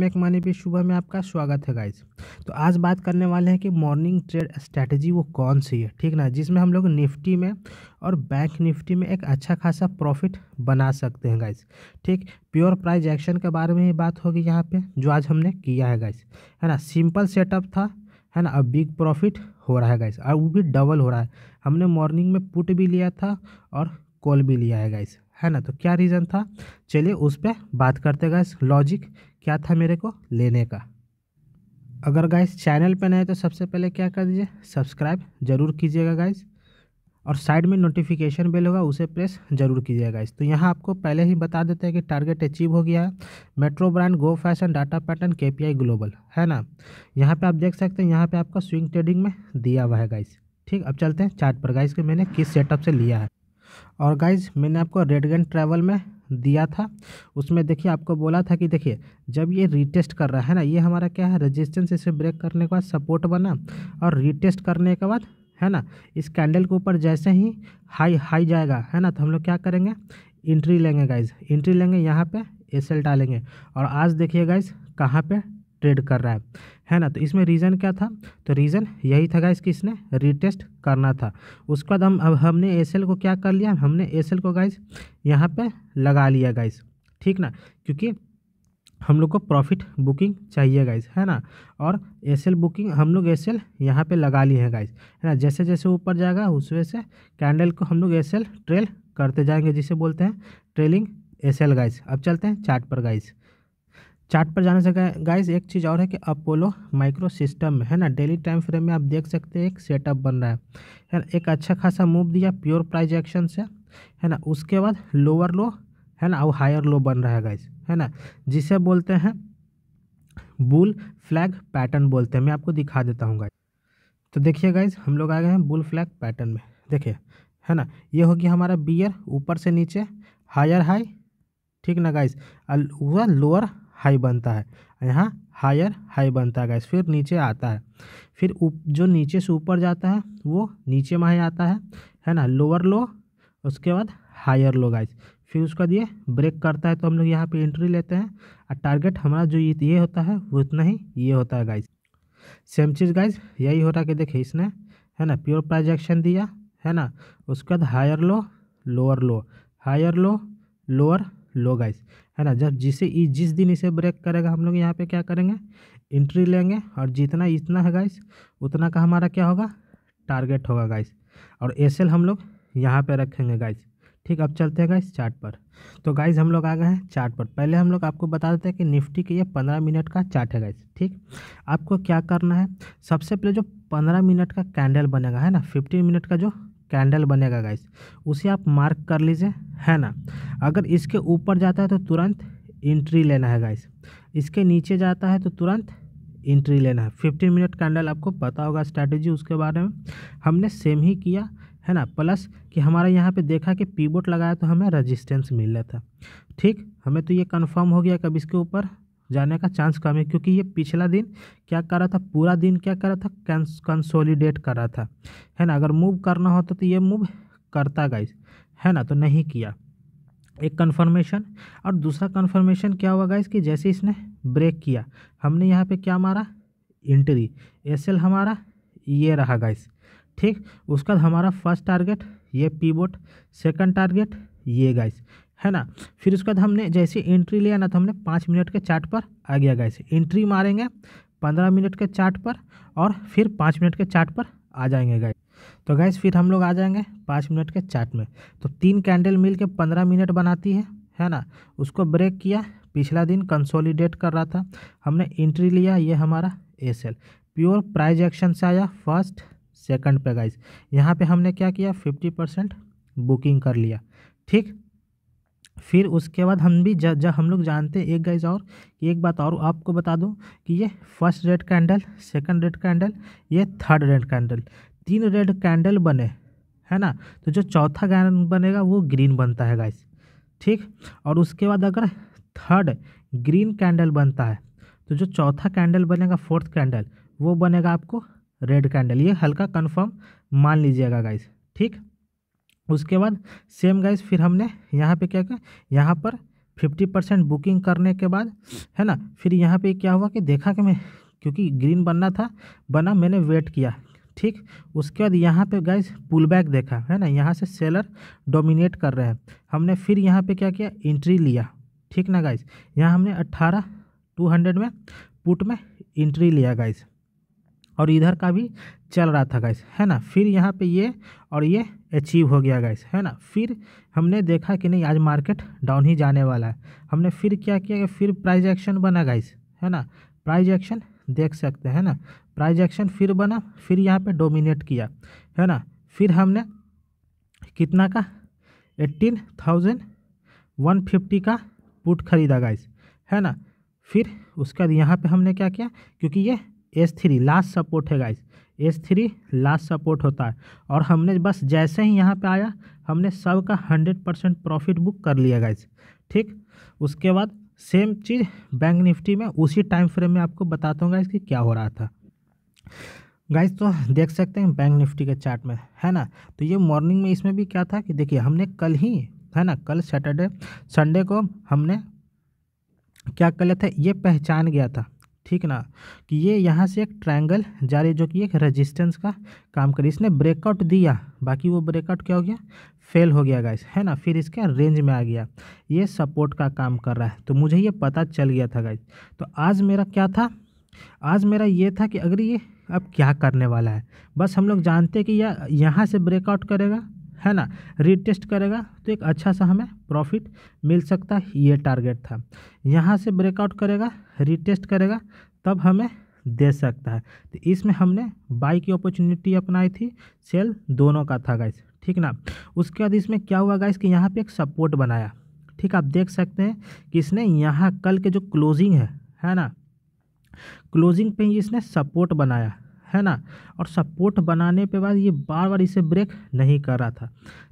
make मानी पे सुबह में आपका स्वागत है गाइज तो आज बात करने वाले हैं कि मॉर्निंग ट्रेड स्ट्रेटजी वो कौन सी है ठीक ना जिसमें हम लोग निफ्टी में और बैंक निफ्टी में एक अच्छा खासा प्रॉफिट बना सकते हैं गाइज ठीक प्योर प्राइज एक्शन के बारे में ही बात होगी यहाँ पे जो आज हमने किया है गाइज है ना सिंपल सेटअप था है ना अब बिग प्रॉफिट हो रहा है गाइस और वो भी डबल हो रहा है हमने मॉर्निंग में पुट भी लिया था और कॉल भी लिया है गाइस है ना तो क्या रीज़न था चलिए उस पर बात करते गए लॉजिक क्या था मेरे को लेने का अगर गाइस चैनल पे नए तो सबसे पहले क्या कर दीजिए सब्सक्राइब जरूर कीजिएगा गाइस और साइड में नोटिफिकेशन बेल होगा उसे प्रेस जरूर कीजिएगा गाइस तो यहाँ आपको पहले ही बता देते हैं कि टारगेट अचीव हो गया है metro brand go fashion data pattern KPI global है ना यहाँ पे आप देख सकते हैं यहाँ पे आपका स्विंग ट्रेडिंग में दिया हुआ है गाइस ठीक अब चलते हैं चार्ट पर गाइस के मैंने किस सेटअप से लिया है और गाइज मैंने आपको रेडगन ट्रैवल में दिया था उसमें देखिए आपको बोला था कि देखिए जब ये रीटेस्ट कर रहा है ना ये हमारा क्या है रेजिस्टेंस इसे ब्रेक करने के बाद सपोर्ट बना और रीटेस्ट करने के बाद है ना इस कैंडल के ऊपर जैसे ही हाई हाई जाएगा है ना तो हम लोग क्या करेंगे इंट्री लेंगे गाइज इंट्री लेंगे यहाँ पर एस डालेंगे और आज देखिए गाइज कहाँ पर ट्रेड कर रहा है है ना तो इसमें रीज़न क्या था तो रीज़न यही था गाइस कि इसने रीटेस्ट करना था उसके बाद हम अब हमने एस को क्या कर लिया हमने एस को गाइस यहाँ पे लगा लिया गाइस ठीक ना क्योंकि हम लोग को प्रॉफिट बुकिंग चाहिए गाइस है ना और एस बुकिंग हम लोग एस एल यहाँ पर लगा लिए हैं गाइस है ना जैसे जैसे ऊपर जाएगा उस वजह से कैंडल को हम लोग एस ट्रेल करते जाएंगे जिसे बोलते हैं ट्रेलिंग एस एल गाइस अब चलते हैं चार्ट पर गाइस चार्ट पर जाने से गाइस एक चीज़ और है कि अपोलो माइक्रो सिस्टम में है ना डेली टाइम फ्रेम में आप देख सकते हैं एक सेटअप बन रहा है है ना एक अच्छा खासा मूव दिया प्योर प्राइज एक्शन से है ना उसके बाद लोअर लो है ना और हायर लो बन रहा है गाइस है ना जिसे बोलते हैं बुल फ्लैग पैटर्न बोलते हैं मैं आपको दिखा देता हूँ गाइज तो देखिए गाइज हम लोग आ गए हैं बुल फ्लैग पैटर्न में देखिए है ना ये हो गया हमारा बियर ऊपर से नीचे हायर हाई ठीक ना गाइज हुआ लोअर हाई बनता है यहाँ हायर हाई बनता है गैस फिर नीचे आता है फिर उप जो नीचे से ऊपर जाता है वो नीचे में ही आता है है ना लोअर लो उसके बाद हायर लो गाइस फिर उसका ये ब्रेक करता है तो हम लोग यहाँ पे एंट्री लेते हैं और टारगेट हमारा जो ये होता है वो इतना ही ये होता है गाइस सेम चीज़ गाइस यही होता है कि देखिए इसने है ना प्योर प्राइज एक्शन दिया है ना उसके बाद higher low lower low higher low lower low guys है ना जब जिसे जिस दिन इसे ब्रेक करेगा हम लोग यहाँ पे क्या करेंगे इंट्री लेंगे और जितना इतना है गाइस उतना का हमारा क्या होगा टारगेट होगा गाइस और एस हम लोग यहाँ पे रखेंगे गाइस ठीक अब चलते हैं गाइस चार्ट पर तो गाइस हम लोग आ गए हैं चार्ट पर पहले हम लोग आपको बता देते हैं कि निफ्टी के ये पंद्रह मिनट का चार्ट है गाइस ठीक आपको क्या करना है सबसे पहले जो पंद्रह मिनट का कैंडल बनेगा है ना फिफ्टीन मिनट का जो कैंडल बनेगा गाइस उसे आप मार्क कर लीजिए है ना अगर इसके ऊपर जाता है तो तुरंत इंट्री लेना है गाइस इसके नीचे जाता है तो तुरंत इंट्री लेना है फिफ्टीन मिनट कैंडल आपको पता होगा स्ट्रैटेजी उसके बारे में हमने सेम ही किया है ना प्लस कि हमारा यहाँ पे देखा कि पीबोट लगाया तो हमें रेजिस्टेंस मिल रहा था ठीक हमें तो ये कंफर्म हो गया कब इसके ऊपर जाने का चांस कम है क्योंकि ये पिछला दिन क्या कर रहा था पूरा दिन क्या कर रहा था कंसोलिडेट कर रहा था है ना अगर मूव करना होता तो, तो ये मूव करता गाइस है ना तो नहीं किया एक कन्फर्मेशन और दूसरा कन्फर्मेशन क्या हुआ गाइस कि जैसे इसने ब्रेक किया हमने यहाँ पे क्या मारा इंट्री एस हमारा ये रहा गाइस ठीक उसका हमारा फर्स्ट टारगेट ये बोट सेकेंड टारगेट ये गाइस है ना फिर उसके बाद हमने जैसे एंट्री लिया ना तो हमने पाँच मिनट के चार्ट पर आ गया गैस एंट्री मारेंगे पंद्रह मिनट के चार्ट पर और फिर पाँच मिनट के चार्ट पर आ जाएंगे गैस तो गैस फिर हम लोग आ जाएंगे पाँच मिनट के चार्ट में तो तीन कैंडल मिल के पंद्रह मिनट बनाती है है ना उसको ब्रेक किया पिछला दिन कंसोलिडेट कर रहा था हमने एंट्री लिया ये हमारा एस प्योर प्राइज एक्शन से आया फर्स्ट सेकंड पे गाइस यहाँ पे हमने क्या किया फिफ्टी परसेंट बुकिंग कर लिया ठीक फिर उसके बाद हम भी जब जब हम लोग जानते हैं एक गाइज और एक बात और आपको बता दूं कि ये first red candle second red candle ये थर्ड रेड कैंडल तीन रेड कैंडल बने है ना तो जो चौथा कैंडल बनेगा वो ग्रीन बनता है गाइस ठीक और उसके बाद अगर थर्ड ग्रीन कैंडल बनता है तो जो चौथा कैंडल बनेगा फोर्थ कैंडल वो बनेगा आपको रेड कैंडल ये हल्का कन्फर्म मान लीजिएगा गाइस ठीक उसके बाद सेम गाइस फिर हमने यहाँ पे क्या किया यहाँ पर फिफ्टी परसेंट बुकिंग करने के बाद है ना फिर यहाँ पे क्या हुआ कि देखा कि मैं क्योंकि ग्रीन बनना था बना मैंने वेट किया ठीक उसके बाद यहाँ पे गाइस पुल बैक देखा है ना यहाँ से सेलर डोमिनेट कर रहे हैं हमने फिर यहाँ पे क्या किया इंट्री लिया ठीक ना गाइस यहाँ हमने अट्ठारह टू हंड्रेड में पुट में इंट्री लिया गाइस और इधर का भी चल रहा था गाइस है ना फिर यहाँ पे ये और ये अचीव हो गया गैस है ना फिर हमने देखा कि नहीं आज मार्केट डाउन ही जाने वाला है हमने फिर क्या किया कि फिर प्राइज एक्शन बना गैस है ना प्राइज एक्शन देख सकते हैं ना प्राइज एक्शन फिर बना फिर यहाँ पे डोमिनेट किया है ना फिर हमने कितना का एट्टीन थाउजेंड वन फिफ्टी का पुट खरीदा गाइस है ना फिर उसके बाद यहाँ पे हमने क्या किया क्योंकि ये एस थ्री लास्ट सपोर्ट है guys S three last support होता है और हमने बस जैसे ही यहाँ पे आया हमने सब का हंड्रेड परसेंट प्रॉफिट बुक कर लिया गाइज ठीक उसके बाद सेम चीज़ बैंक निफ्टी में उसी टाइम फ्रेम में आपको बताता हूँ गाइज कि क्या हो रहा था गाइज तो देख सकते हैं बैंक निफ्टी के चार्ट में है ना तो ये मॉर्निंग में इसमें भी क्या था कि देखिए हमने कल ही है ना कल सैटरडे संडे को हमने क्या कर था ये पहचान गया था ठीक ना कि ये यहाँ से एक ट्रायंगल जा रही है जो कि एक रेजिस्टेंस का काम करी इसने ब्रेकआउट दिया बाकी वो ब्रेकआउट क्या हो गया फेल हो गया गाइस है ना फिर इसके रेंज में आ गया ये सपोर्ट का काम कर रहा है तो मुझे ये पता चल गया था गाइस तो आज मेरा क्या था आज मेरा ये था कि अगर ये अब क्या करने वाला है बस हम लोग जानते कि यह यहाँ से ब्रेकआउट करेगा है ना रिटेस्ट करेगा तो एक अच्छा सा हमें प्रॉफिट मिल सकता है ये टारगेट था यहाँ से ब्रेकआउट करेगा रिटेस्ट करेगा तब हमें दे सकता है तो इसमें हमने बाई की अपॉर्चुनिटी अपनाई थी सेल दोनों का था गाइस ठीक ना उसके बाद इसमें क्या हुआ गाइस कि यहाँ पे एक सपोर्ट बनाया ठीक आप देख सकते हैं कि इसने यहाँ कल के जो क्लोजिंग है है ना क्लोजिंग पे ही इसने सपोर्ट बनाया है ना और सपोर्ट बनाने पे बाद ये बार बार इसे ब्रेक नहीं कर रहा था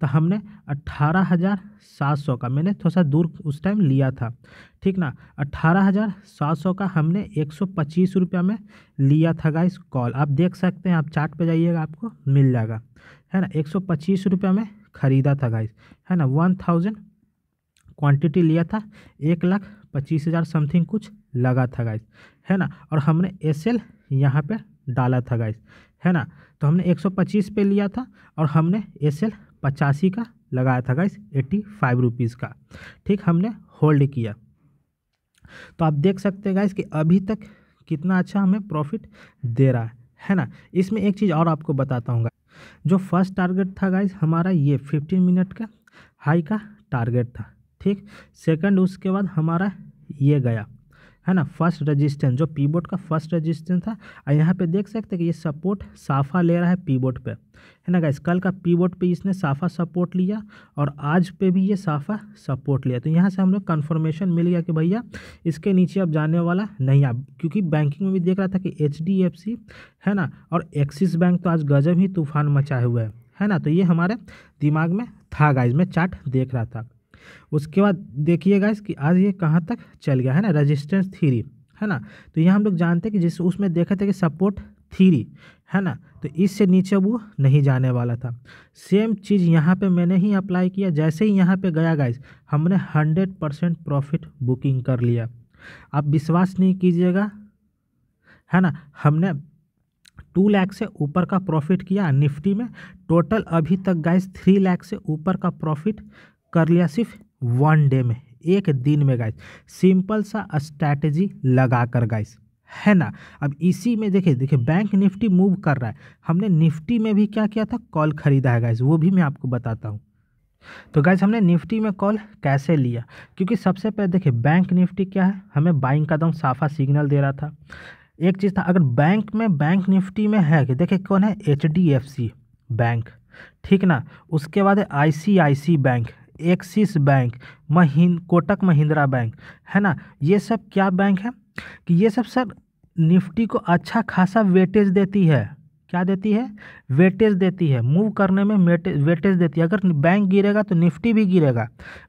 तो हमने अट्ठारह हज़ार सात सौ का मैंने थोड़ा सा दूर उस टाइम लिया था ठीक ना अट्ठारह हज़ार सात सौ का हमने एक सौ पच्चीस रुपया में लिया था गाइस कॉल आप देख सकते हैं आप चार्ट पे जाइएगा आपको मिल जाएगा है ना एक सौ पच्चीस रुपया में ख़रीदा था गाइस है ना वन थाउजेंड क्वान्टिटी लिया था एक लाख पच्चीस हज़ार समथिंग कुछ लगा था गाइस है ना और हमने एस एल यहाँ पर डाला था गाइस है ना तो हमने 125 पे लिया था और हमने एस एल पचासी का लगाया था गाइस एट्टी फाइव रुपीज़ का ठीक हमने होल्ड किया तो आप देख सकते हैं गाइस कि अभी तक कितना अच्छा हमें प्रॉफिट दे रहा है है ना इसमें एक चीज़ और आपको बताता हूँ जो फर्स्ट टारगेट था गाइस हमारा ये फिफ्टीन मिनट का हाई का टारगेट था ठीक सेकंड उसके बाद हमारा ये गया है ना फर्स्ट रेजिस्टेंस जो पीबोट का फर्स्ट रेजिस्टेंस था और यहाँ पे देख सकते हैं कि ये सपोर्ट साफा ले रहा है पीबोट पे है ना गाइस कल का पीबोट पे इसने साफा सपोर्ट लिया और आज पे भी ये साफा सपोर्ट लिया तो यहाँ से हम लोग कन्फर्मेशन मिल गया कि भैया इसके नीचे अब जाने वाला नहीं आप क्योंकि बैंकिंग में भी देख रहा था कि एच है ना और एक्सिस बैंक तो आज गजब ही तूफान मचाए हुए है है ना तो ये हमारे दिमाग में था गाइज में चार्ट देख रहा था उसके बाद देखिएगा इसकी आज ये कहाँ तक चल गया है ना रजिस्टेंस थीरी है ना तो ये हम लोग जानते हैं कि जिस उसमें देखे थे कि सपोर्ट थीरी है ना तो इससे नीचे वो नहीं जाने वाला था सेम चीज़ यहाँ पे मैंने ही अप्लाई किया जैसे ही यहाँ पे गया गाइस हमने हंड्रेड परसेंट प्रॉफिट बुकिंग कर लिया आप विश्वास नहीं कीजिएगा है ना हमने टू लाख से ऊपर का प्रॉफिट किया निफ्टी में टोटल अभी तक गाइस थ्री लाख से ऊपर का प्रॉफिट कर लिया सिर्फ वन डे में एक दिन में गाइस सिंपल सा स्ट्रैटेजी लगा कर गाइस है ना अब इसी में देखिए देखिए बैंक निफ्टी मूव कर रहा है हमने निफ्टी में भी क्या किया था कॉल खरीदा है गाइस वो भी मैं आपको बताता हूँ तो गाइस हमने निफ्टी में कॉल कैसे लिया क्योंकि सबसे पहले देखिए बैंक निफ्टी क्या है हमें बाइंग का दम तो साफा सिग्नल दे रहा था एक चीज़ था अगर बैंक में बैंक निफ्टी में है कि देखिए कौन है एच बैंक ठीक ना उसके बाद है आई बैंक एक्सिस बैंक महिन कोटक महिंद्रा बैंक है ना ये सब क्या बैंक है कि ये सब सर निफ्टी को अच्छा खासा वेटेज देती है क्या देती है वेटेज देती है मूव करने में वेटेज देती है अगर बैंक गिरेगा तो निफ्टी भी गिरेगा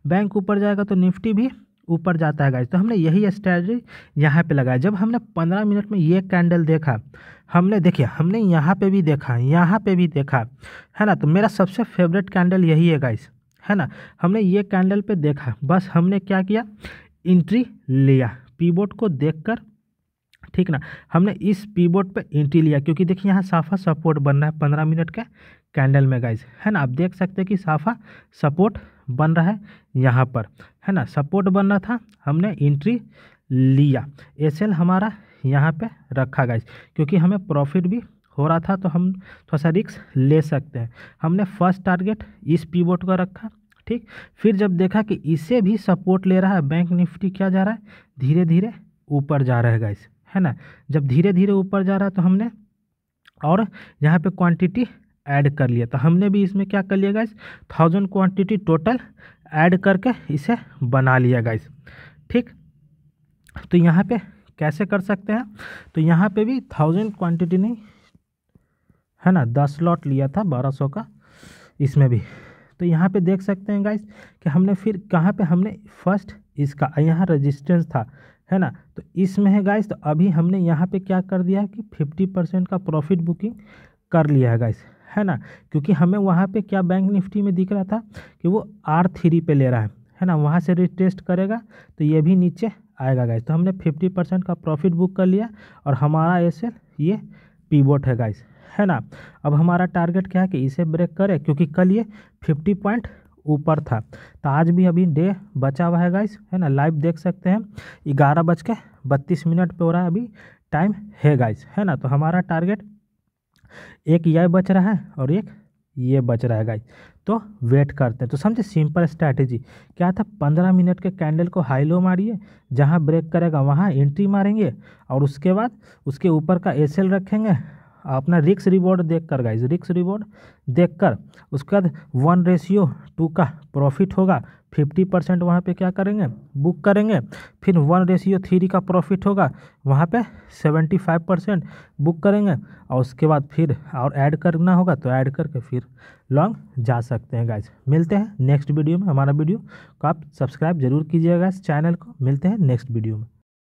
बैंक ऊपर जाएगा तो निफ्टी भी ऊपर जाता है गाइज तो हमने यही स्ट्रैटी यहाँ पे लगाया जब हमने पंद्रह मिनट में ये कैंडल देखा हमने देखिए हमने यहाँ पे भी देखा यहाँ पे भी देखा है ना तो मेरा सबसे फेवरेट कैंडल यही है गाइज है ना हमने ये कैंडल पे देखा बस हमने क्या किया इंट्री लिया बोर्ड को देखकर ठीक ना हमने इस बोर्ड पे इंट्री लिया क्योंकि देखिए यहाँ साफा सपोर्ट बन रहा है पंद्रह मिनट के कैंडल में गाइज है ना आप देख सकते हैं कि साफा सपोर्ट बन रहा है यहाँ पर है ना सपोर्ट बन रहा था हमने इंट्री लिया एसएल हमारा यहाँ पे रखा गाइज क्योंकि हमें प्रॉफिट भी हो रहा था तो हम थोड़ा सा रिक्स ले सकते हैं हमने फर्स्ट टारगेट इस पीवोट का रखा ठीक फिर जब देखा कि इसे भी सपोर्ट ले रहा है बैंक निफ्टी क्या जा रहा है धीरे धीरे ऊपर जा रहा है गाइस है ना जब धीरे धीरे ऊपर जा रहा है तो हमने और यहाँ पे क्वांटिटी ऐड कर लिया तो हमने भी इसमें क्या कर लिया guys thousand quantity total add करके इसे बना लिया गाइस ठीक तो यहाँ पे कैसे कर सकते हैं तो यहाँ पे भी थाउजेंड क्वांटिटी नहीं है ना दस लॉट लिया था बारह सौ का इसमें भी तो यहाँ पे देख सकते हैं गाइस कि हमने फिर कहाँ पे हमने फर्स्ट इसका यहाँ रेजिस्टेंस था है ना तो इसमें है गाइस तो अभी हमने यहाँ पे क्या कर दिया है कि फिफ्टी परसेंट का प्रॉफिट बुकिंग कर लिया है गाइस है ना क्योंकि हमें वहाँ पे क्या बैंक निफ्टी में दिख रहा था कि वो आर थ्री पे ले रहा है है ना वहाँ से रिटेस्ट करेगा तो ये भी नीचे आएगा गाइस तो हमने फिफ्टी परसेंट का प्रॉफिट बुक कर लिया और हमारा ऐसे ये पीबोट है गाइस है ना अब हमारा टारगेट क्या है कि इसे ब्रेक करें क्योंकि कल ये फिफ्टी पॉइंट ऊपर था तो आज भी अभी डे बचा हुआ है गाइस है ना लाइव देख सकते हैं ग्यारह बज के बत्तीस मिनट पर हो रहा है अभी टाइम है गाइस है ना तो हमारा टारगेट एक यह बच रहा है और एक ये बच रहा है गाइस तो वेट करते हैं तो समझे सिंपल स्ट्रैटेजी क्या था पंद्रह मिनट के कैंडल को हाई लो मारिए जहाँ ब्रेक करेगा वहाँ एंट्री मारेंगे और उसके बाद उसके ऊपर का एस रखेंगे अपना रिक्स रिवॉर्ड देख कर गाइज रिक्स रिवॉर्ड देख कर उसके बाद वन रेशियो टू का प्रॉफिट होगा फिफ्टी परसेंट वहाँ पर क्या करेंगे बुक करेंगे फिर वन रेशियो थ्री का प्रॉफिट होगा वहाँ पे सेवेंटी फाइव परसेंट बुक करेंगे और उसके बाद फिर और ऐड करना होगा तो ऐड करके फिर लॉन्ग जा सकते हैं गाइज मिलते हैं नेक्स्ट वीडियो में हमारा वीडियो को आप सब्सक्राइब जरूर कीजिएगा इस चैनल को मिलते हैं नेक्स्ट वीडियो में